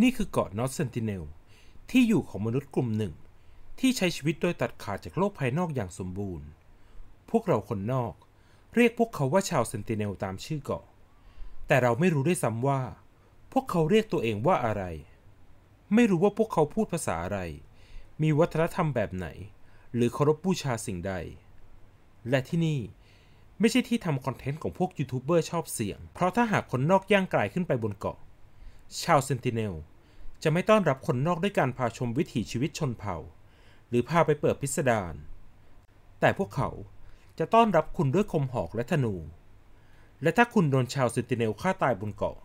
นี่คือเกาะนอตเซนติเนลที่อยู่ของมนุษย์กลุ่มหนึ่ง ที่ใช้ชีวิตโดยตัดขาดจากโลกภายนอกอย่างสมบูรณ์ พวกเราคนนอกเรียกพวกเขาว่าชาวเซนติเนลตามชื่อเกาะ แต่เราไม่รู้ด้วยซ้ำว่า พวกเขาเรียกตัวเองว่าอะไร ไม่รู้ว่าพวกเขาพูดภาษาอะไร มีวัฒนธรรมแบบไหน หรือเคารพบูชาสิ่งใด และที่นี่ไม่ใช่ที่ทำคอนเทนต์ของพวกยูทูบเบอร์ชอบเสียงเพราะถ้าหากคนนอกย่างกลายขึ้นไปบนเกาะชาวเซนติเนลจะไม่ต้อนรับคนนอกด้วยการพาชมวิถีชีวิตชนเผ่า หรือพาไปเปิดพิสดารแต่พวกเขาจะต้อนรับคุณด้วยคมหอกและธนู และถ้าคุณโดนชาวเซนติเนลฆ่าตายบนเกาะ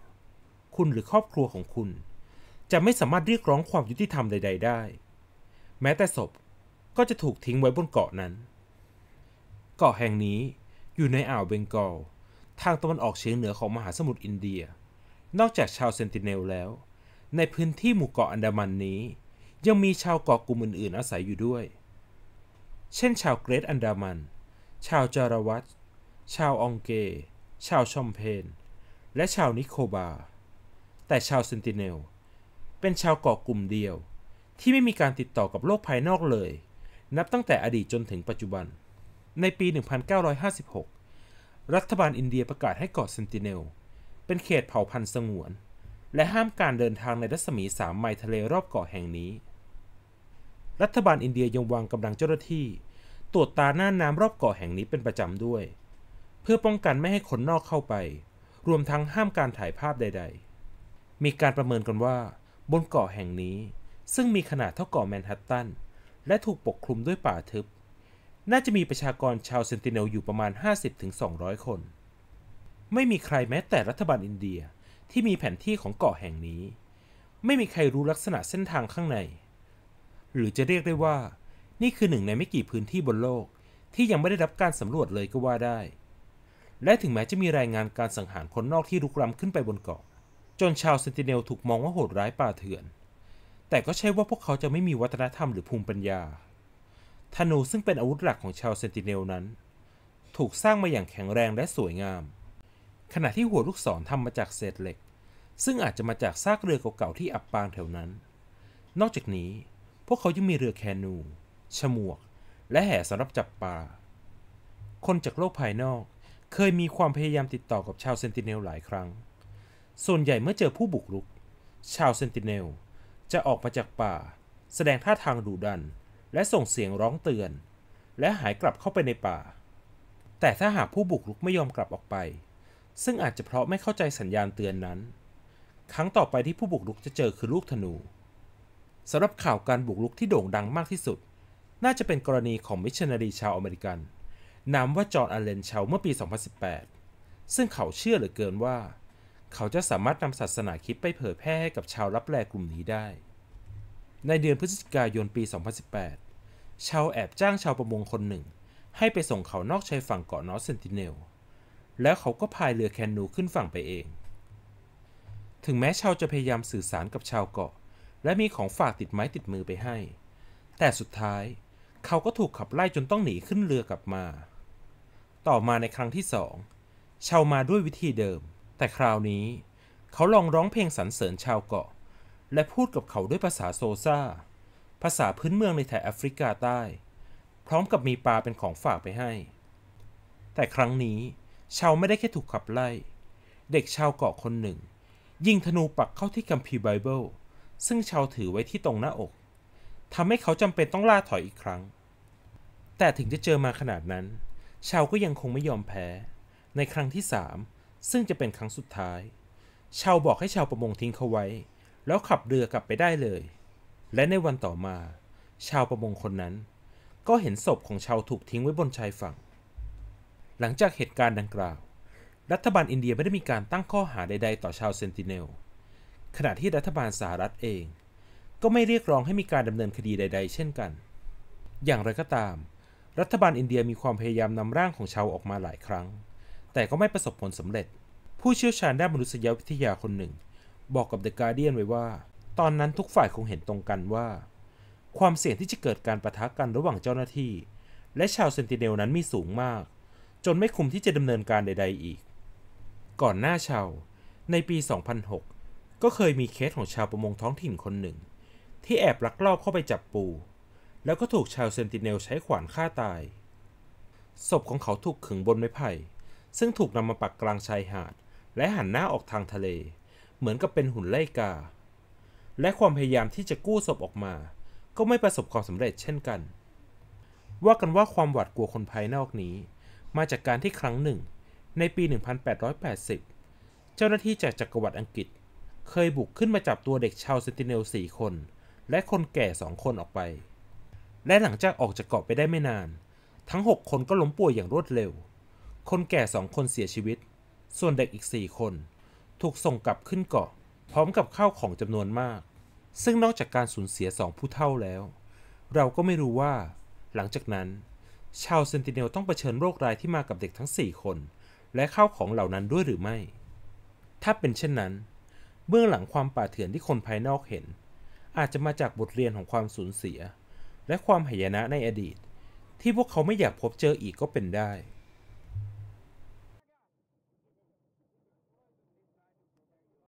คุณหรือครอบครัวของคุณ จะไม่สามารถเรียกร้องความยุติธรรมใด ๆ ได้ แม้แต่ศพก็จะถูกทิ้งไว้บนเกาะนั้น เกาะแห่งนี้อยู่ในอ่าวเบงกอลทางตะวันออกเฉียงเหนือของมหาสมุทรอินเดียนอกจากชาวเซนติเนลแล้ว ในพื้นที่หมู่เกาะอันดามันนี้ ยังมีชาวเกาะกลุ่มอื่นๆ อาศัยอยู่ด้วย เช่น ชาวเกรทอันดามัน ชาวจารวัตชาวองเก ชาวชอมเพน และชาวนิโคบา แต่ชาวเซนติเนล เป็นชาวเกาะกลุ่มเดียว ที่ไม่มีการติดต่อกับโลกภายนอกเลย นับตั้งแต่อดีตจนถึงปัจจุบัน ในปี 1956 รัฐบาลอินเดียประกาศให้เกาะเซนติเนลเป็นเขตเผ่าพันธุ์สงวน และห้ามการเดินทางในรัศมีสามไมล์ทะเลรอบเกาะแห่งนี้ รัฐบาลอินเดียยังวางกำลังเจ้าหน้าที่ ตรวจตาหน้าน้ำรอบเกาะแห่งนี้เป็นประจำด้วย เพื่อป้องกันไม่ให้คนนอกเข้าไป รวมทั้งห้ามการถ่ายภาพใด ๆ มีการประเมินกันว่า บนเกาะแห่งนี้ซึ่งมีขนาดเท่าเกาะแมนฮัตตันและถูกปกคลุมด้วยป่าทึบ น่าจะมีประชากรชาวเซนติเนลอยู่ประมาณ 50-200 คนไม่มีใครแม้แต่รัฐบาลอินเดียที่มีแผนที่ของเกาะแห่งนี้ ไม่มีใครรู้ลักษณะเส้นทางข้างใน หรือจะเรียกได้ว่า นี่คือหนึ่งในไม่กี่พื้นที่บนโลกที่ยังไม่ได้รับการสำรวจเลยก็ว่าได้ และถึงแม้จะมีรายงานการสังหารคนนอกที่รุกล้ำขึ้นไปบนเกาะ จนชาวเซนติเนล ถูกมองว่าโหดร้ายป่าเถื่อน แต่ก็ใช่ว่าพวกเขาจะไม่มีวัฒนธรรมหรือภูมิปัญญา ธนูซึ่งเป็นอาวุธหลักของชาวเซนติเนลนั้น ถูกสร้างมาอย่างแข็งแรงและสวยงามขณะที่หัวลูกศรทำมาจากเศษเหล็ก ซึ่งอาจจะมาจากซากเรือเก่าๆที่อับปางแถวนั้น นอกจากนี้พวกเขายังมีเรือแคนูฉมวก และแห่สำหรับจับปลา คนจากโลกภายนอกเคยมีความพยายามติดต่อกับชาวเซนติเนลหลายครั้ง ส่วนใหญ่เมื่อเจอผู้บุกรุก ชาวเซนติเนล จะออกมาจากป่า แสดงท่าทางดุดัน และส่งเสียงร้องเตือน และหายกลับเข้าไปในป่า แต่ถ้าหากผู้บุกรุกไม่ยอมกลับออกไปซึ่งอาจจะเพราะไม่เข้าใจสัญญาณเตือนนั้น ครั้งต่อไปที่ผู้บุกรุกจะเจอคือลูกธนู สำหรับข่าวการบุกรุกที่โด่งดังมากที่สุด น่าจะเป็นกรณีของมิชชันนารีชาวอเมริกัน นามว่าจอร์นอัลเลนชาเมื่อปี 2018 ซึ่งเขาเชื่อเหลือเกินว่า เขาจะสามารถนำศาสนาคิดไปเผยแพร่ให้กับชาวรับแลกลุ่มนี้ได้ ในเดือนพฤศจิกายนปี 2018 ชาวแอบจ้างชาวประมงคนหนึ่ง ให้ไปส่งเขานอกชายฝั่งเกาะนอสเซนติเนลแล้วเขาก็พายเรือแคนูขึ้นฝั่งไปเอง ถึงแม้ชาวจะพยายามสื่อสารกับชาวเกาะ และมีของฝากติดไม้ติดมือไปให้ แต่สุดท้าย เขาก็ถูกขับไล่จนต้องหนีขึ้นเรือกลับมา ต่อมาในครั้งที่สองชาวมาด้วยวิธีเดิม แต่คราวนี้ เขาลองร้องเพลงสรรเสริญชาวเกาะ และพูดกับเขาด้วยภาษาโซซาภาษาพื้นเมืองในแถบแอฟริกาใต้ พร้อมกับมีปลาเป็นของฝากไปให้ แต่ครั้งนี้ชาวไม่ได้แค่ถูกขับไล่ เด็กชาวเกาะคนหนึ่ง ยิงธนูปักเข้าที่กัมพีไบเบิลซึ่งชาวถือไว้ที่ตรงหน้าอกทำให้เขาจำเป็นต้องล่าถอยอีกครั้ง แต่ถึงจะเจอมาขนาดนั้น ชาวก็ยังคงไม่ยอมแพ้ ในครั้งที่สามซึ่งจะเป็นครั้งสุดท้าย ชาวบอกให้ชาวประมงทิ้งเขาไว้ แล้วขับเรือกลับไปได้เลย และในวันต่อมา ชาวประมงคนนั้น ก็เห็นศพของชาวถูกทิ้งไว้บนชายฝั่งหลังจากเหตุการณ์ดังกล่าว รัฐบาลอินเดียไม่ได้มีการตั้งข้อหาใดๆต่อชาวเซนติเนล ขณะที่รัฐบาลสหรัฐเอง ก็ไม่เรียกร้องให้มีการดำเนินคดีใดๆเช่นกัน อย่างไรก็ตาม รัฐบาลอินเดียมีความพยายามนำร่างของชาวออกมาหลายครั้ง แต่ก็ไม่ประสบผลสำเร็จ ผู้เชี่ยวชาญด้านมนุษยวิทยาคนหนึ่ง บอกกับเดอะการ์เดียนไว้ว่า ตอนนั้นทุกฝ่ายคงเห็นตรงกันว่า ความเสี่ยงที่จะเกิดการประทะกันระหว่างเจ้าหน้าที่ และชาวเซนติเนลนั้นมีสูงมากจนไม่คุมที่จะดำเนินการใด ๆ อีก ก่อนหน้าชาว ในปี 2006 ก็เคยมีเคสของชาวประมงท้องถิ่นคนหนึ่ง ที่แอบลักลอบเข้าไปจับปู แล้วก็ถูกชาวเซนติเนลใช้ขวานฆ่าตาย ศพของเขาถูกขึงบนไม้ไผ่ซึ่งถูกนำมาปักกลางชายหาด และหันหน้าออกทางทะเล เหมือนกับเป็นหุ่นไล่กา และความพยายามที่จะกู้ศพออกมา ก็ไม่ประสบความสำเร็จเช่นกัน ว่ากันว่าความหวาดกลัวคนภายนอกนี้มาจากการที่ครั้งหนึ่งในปี 1880 เจ้าหน้าที่จากจักรวรรดิอังกฤษ เคยบุกขึ้นมาจับตัวเด็กชาวเซนติเนลสคน และคนแก่สองคนออกไป และหลังจากออกจากเกาะไปได้ไม่นาน ทั้ง 6 คนก็ล้มป่วยอย่างรวดเร็ว คนแก่สองคนเสียชีวิต ส่วนเด็กอีก 4 คน ถูกส่งกลับขึ้นเกาะ พร้อมกับข้าวของจำนวนมาก ซึ่งนอกจากการสูญเสียสองผู้เท่าแล้ว เราก็ไม่รู้ว่า หลังจากนั้นชาวเซนติเนลต้องเผชิญโรคร้ายที่มากับเด็กทั้ง4คน และข้าวของเหล่านั้นด้วยหรือไม่ ถ้าเป็นเช่นนั้นเบื้องหลังความป่าเถื่อนที่คนภายนอกเห็น อาจจะมาจากบทเรียนของความสูญเสีย และความหายนะในอดีต ที่พวกเขาไม่อยากพบเจออีกก็เป็นได้